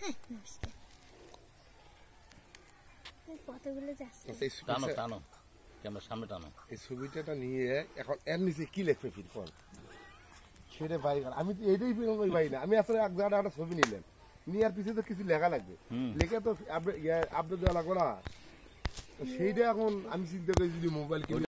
হ্যাঁ, এর নিচে কি লিখবে আমি তো এটাই না আমি আসলে এক জায়গাটা একটা ছবি নিলাম নিয়ে পিছিয়ে তো কিছু লেখা লাগবে লেখা তো ইয়ে, আপডেট দেওয়া লাগবে না সেইটা এখন আমি চিন্তা করি যদি মোবাইল কিনে